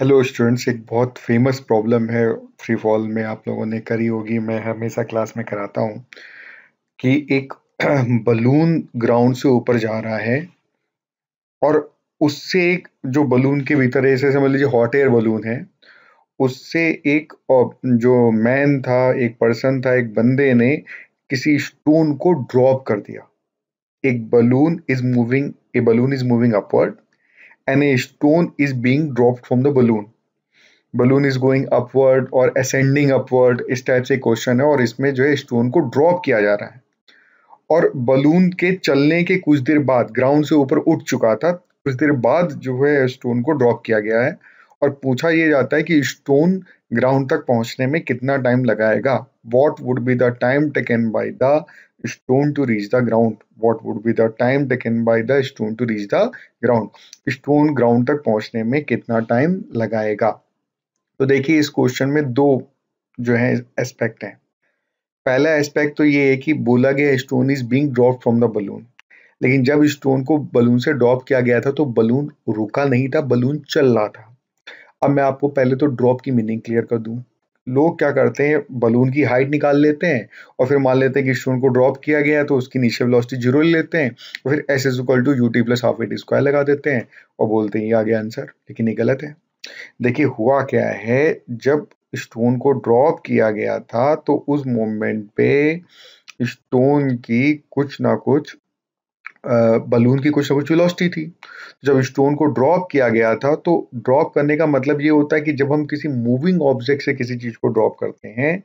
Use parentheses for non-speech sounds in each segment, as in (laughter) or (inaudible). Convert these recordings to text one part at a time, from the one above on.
hello students एक बहुत famous problem है फ्री फॉल में आप लोगों ने करी होगी मैं हमेशा क्लास में कराता हूँ कि एक बलून (clears throat) ग्राउंड से ऊपर जा रहा है और उससे एक जो बलून के भीतर है समझ लीजिए हॉट एयर बलून है उससे एक जो मैन था एक पर्सन था एक बंदे ने किसी स्टोन को ड्रॉप कर दिया एक balloon is moving a balloon is moving upward and a stone is being dropped from the balloon balloon is going upward और असेंडिंग अपवर्ड इस टाइप से क्वेश्चन है और इसमें जो है स्टोन को ड्रॉप किया जा रहा है और बलून के चलने के कुछ देर बाद ग्राउंड से ऊपर उठ चुका था कुछ देर बाद जो है स्टोन को ड्रॉप किया गया है और पूछा यह जाता है कि स्टोन ग्राउंड तक पहुंचने में कितना टाइम लगाएगा what would be the time taken by the stone to reach the ground what would be the time taken by the stone to reach the ground stone ground तक पहुंचने में कितना time लगाएगा तो देखिए इस क्वेश्चन में दो जो है एस्पेक्ट हैं पहला एस्पेक्ट तो ये है कि बोला गया stone is being drop from the balloon लेकिन जब स्टोन को बलून से ड्रॉप किया गया था तो बलून रुका नहीं था बलून चल रहा था अब मैं आपको पहले तो ड्रॉप की मीनिंग क्लियर कर दूं लोग क्या करते हैं बलून की हाइट निकाल लेते हैं और फिर मान लेते हैं कि स्टोन को ड्रॉप किया गया है तो उसकी नीचे वेलोसिटी जीरो ले लेते हैं और फिर S is equal to U T plus half at square लगा देते हैं और बोलते हैं ये आ गया आंसर लेकिन ये गलत है देखिए हुआ क्या है जब स्टोन को ड्रॉप किया गया था तो उस मोमेंट पे स्टोन की कुछ ना कुछ बलून की कुछ ना कुछ विलोसिटी थी जब स्टोन को ड्रॉप किया गया था तो ड्रॉप करने का मतलब ये होता है कि जब हम किसी मूविंग ऑब्जेक्ट से किसी चीज़ को ड्रॉप करते हैं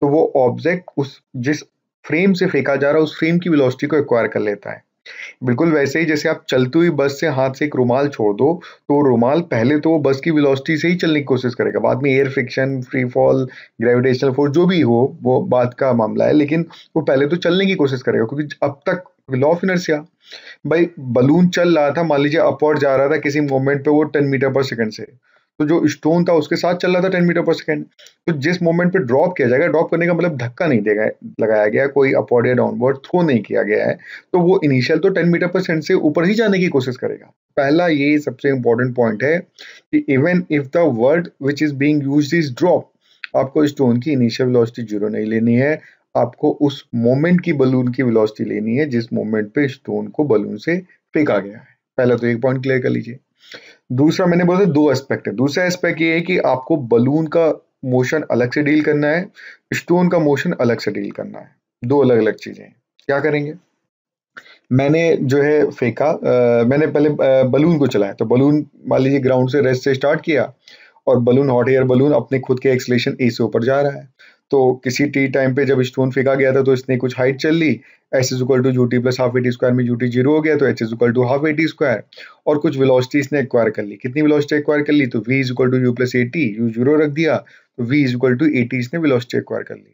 तो वो ऑब्जेक्ट उस जिस फ्रेम से फेंका जा रहा है उस फ्रेम की वेलोसिटी को एक्वायर कर लेता है बिल्कुल वैसे ही जैसे आप चलती हुई बस से हाथ से एक रुमाल छोड़ दो तो रुमाल पहले तो वो बस की वेलोसिटी से ही चलने की कोशिश करेगा बाद में air friction free fall gravitational force जो भी हो वो बात का मामला है लेकिन वो पहले तो चलने की कोशिश करेगा क्योंकि अब तक लॉ ऑफ इनर्सिया भाई बलून चल रहा था मान लीजिए अपवर्ड जा रहा था किसी मोमेंट पे वो टेन मीटर पर सेकंड से तो जो स्टोन था उसके साथ चल रहा था टेन मीटर पर सेकेंड तो जिस मोमेंट पे ड्रॉप किया जाएगा ड्रॉप करने का मतलब धक्का नहीं देगा लगाया गया कोई अपवर्ड या डाउनवर्ड थ्रो नहीं किया गया है तो वो इनिशियल तो टेन मीटर पर सेकेंड से ऊपर ही जाने की कोशिश करेगा पहला ये सबसे इंपॉर्टेंट पॉइंट है कि even if the word which is being use is drop आपको स्टोन की इनिशियल वेलोसिटी जीरो नहीं लेनी है आपको उस मोमेंट की बलून की वेलोसिटी लेनी है जिस मोमेंट पे स्टोन को बलून से फेंका गया है पहला तो एक पॉइंट क्लियर कर लीजिए दूसरा मैंने बोला दो एस्पेक्ट है दूसरा एस्पेक्ट ये है कि आपको बलून का मोशन अलग से डील करना है स्टोन का मोशन अलग से डील करना है दो अलग अलग चीजें क्या करेंगे मैंने जो है फेंका मैंने पहले आ, बलून को चलाया तो बलून मान लीजिए ग्राउंड से रेस्ट से स्टार्ट किया और बलून हॉट एयर बलून अपने खुद के एक्सलेशन ए से ऊपर जा रहा है तो किसी टी टाइम पे जब स्टोन फेंका गया था तो इसने कुछ हाइट चल ली s is equal to U T plus half a t square में यू टी जीरो हो गया तो h is equal to half a t square और कुछ वेलोसिटी इसने एक्वायर कर ली कितनी वेलोसिटी एक्वायर कर ली तो v is equal to u plus a t u zero रख दिया तो v is equal to a t इसने वेलोसिटी एक्वायर कर ली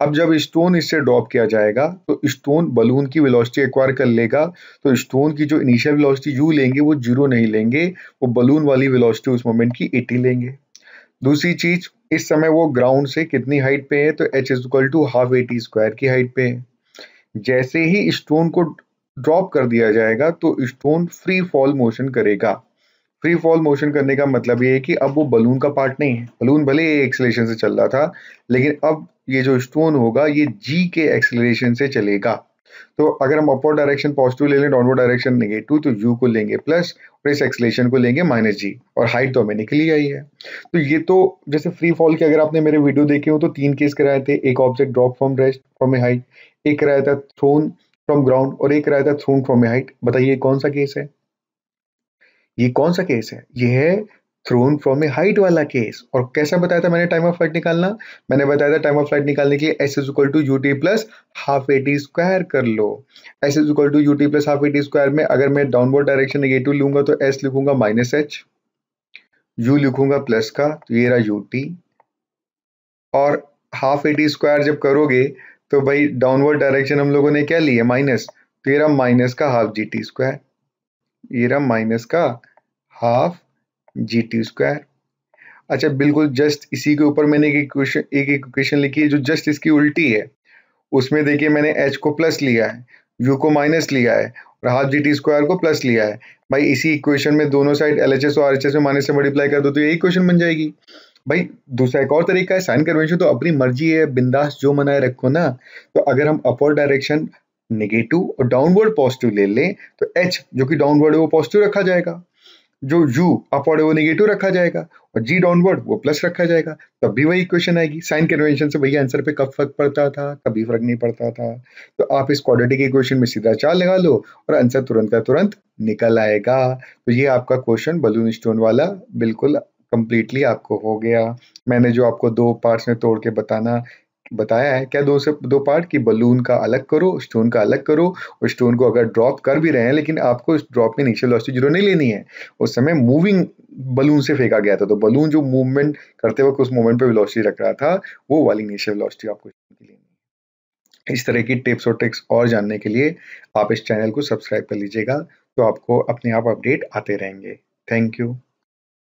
अब जब स्टोन इससे ड्रॉप किया जाएगा तो स्टोन बलून की वेलोसिटी एक्वायर कर लेगा तो स्टोन की जो इनिशियल वेलोसिटी यू लेंगे वो जीरो नहीं लेंगे वो बलून वाली वेलोसिटी उस मोमेंट की एटी लेंगे दूसरी चीज़ इस समय वो ग्राउंड से कितनी हाइट पे है तो h is equal to half a t square की हाइट पे है जैसे ही स्टोन को ड्रॉप कर दिया जाएगा तो स्टोन फ्री फॉल मोशन करेगा फ्री फॉल मोशन करने का मतलब ये है कि अब वो बलून का पार्ट नहीं है बलून भले ही एक्सलेशन से चल रहा था लेकिन अब ये जो स्टोन होगा ये जी के एक्सलेशन से चलेगा तो अगर हम अपवर्ड डायरेक्शन पॉजिटिव ले लें डाउनवर्ड डायरेक्शन नेगेटिव तो यू को लेंगे प्लस और इस एक्सलेशन को लेंगे माइनस जी और हाइट तो हमें निकली आई है तो ये तो जैसे फ्री फॉल की अगर आपने मेरे वीडियो देखे हो तो तीन केस कराए थे एक object drop from rest from a height एक कराया था थ्रोन फ्रॉम ग्राउंड और एक कराया था थ्रोन फ्रॉम ए हाइट बताइए कौन सा केस है ये कौन सा केस है ये है थ्रोन फ्रॉम ए हाइट वाला केस और कैसा बताया था मैंने टाइम ऑफ फ्लाइट निकालना मैंने बताया था टाइम ऑफ फ्लाइट निकालने के लिए s is equal to U T plus half a t square कर लो s is equal to U T plus half a t square में अगर मैं डाउनवर्ड डायरेक्शन नेगेटिव लूंगा तो एस लिखूंगा माइनस एच यू लिखूंगा प्लस का तो ये रहा यू टी और हाफ ए टी स्क्वायर जब करोगे तो भाई डाउनवर्ड डायरेक्शन हम लोगों ने क्या लिया माइनस तो ये रहा माइनस का हाफ जी टी स्क्वायर ये रहा माइनस का हाफ जी टी स्क्वायर अच्छा बिल्कुल जस्ट इसी के ऊपर मैंने एक इक्वेशन एक इक्वेशन लिखी है जो जस्ट इसकी उल्टी है उसमें देखिए मैंने एच को प्लस लिया है यू को माइनस लिया है और हाफ जी टी स्क्वायर को प्लस लिया है भाई इसी इक्वेशन में दोनों साइड एल एच एस और आर एच एस में माइनस से मल्टीप्लाई कर दो तो यही इक्वेशन बन जाएगी भाई दूसरा एक और तरीका है साइन कन्वेंशन तो अपनी मर्जी है बिंदास जो मनाए रखो ना तो अगर हम अपवर्ड डायरेक्शन नेगेटिव और डाउनवर्ड पॉजिटिव ले लें तो एच जो कि डाउनवर्ड है वो पॉजिटिव रखा जाएगा जो यू अपवर्ड है वो निगेटिव रखा जाएगा और जी डाउनवर्ड वो प्लस रखा जाएगा तब भी वही इक्वेशन आएगी साइन कन्वेंशन से भैया आंसर पे कब फर्क पड़ता था कभी फर्क नहीं पड़ता था तो आप इस क्वाड्रेटिक इक्वेशन में सीधा चार लगा लो और आंसर तुरंत का तुरंत निकल आएगा तो ये आपका क्वेश्चन बलून स्टोन वाला बिल्कुल कंप्लीटली आपको हो गया मैंने जो आपको दो पार्ट्स में तोड़ के बताना बताया है क्या दो से दो पार्ट कि बलून का अलग करो स्टोन का अलग करो और स्टोन को अगर ड्रॉप कर भी रहे हैं लेकिन आपको इस ड्रॉप में नीचे लॉस्टी जीरो नहीं लेनी है उस समय मूविंग बलून से फेंका गया था तो बलून जो मूवमेंट करते वक्त उस मूवमेंट पर वेलोसिटी रख रहा था वो वाली इनिशियल वेलोसिटी आपको लेनी है इस तरह की टिप्स और ट्रिक्स और जानने के लिए आप इस चैनल को सब्सक्राइब कर लीजिएगा तो आपको अपने आप अपडेट आते रहेंगे थैंक यू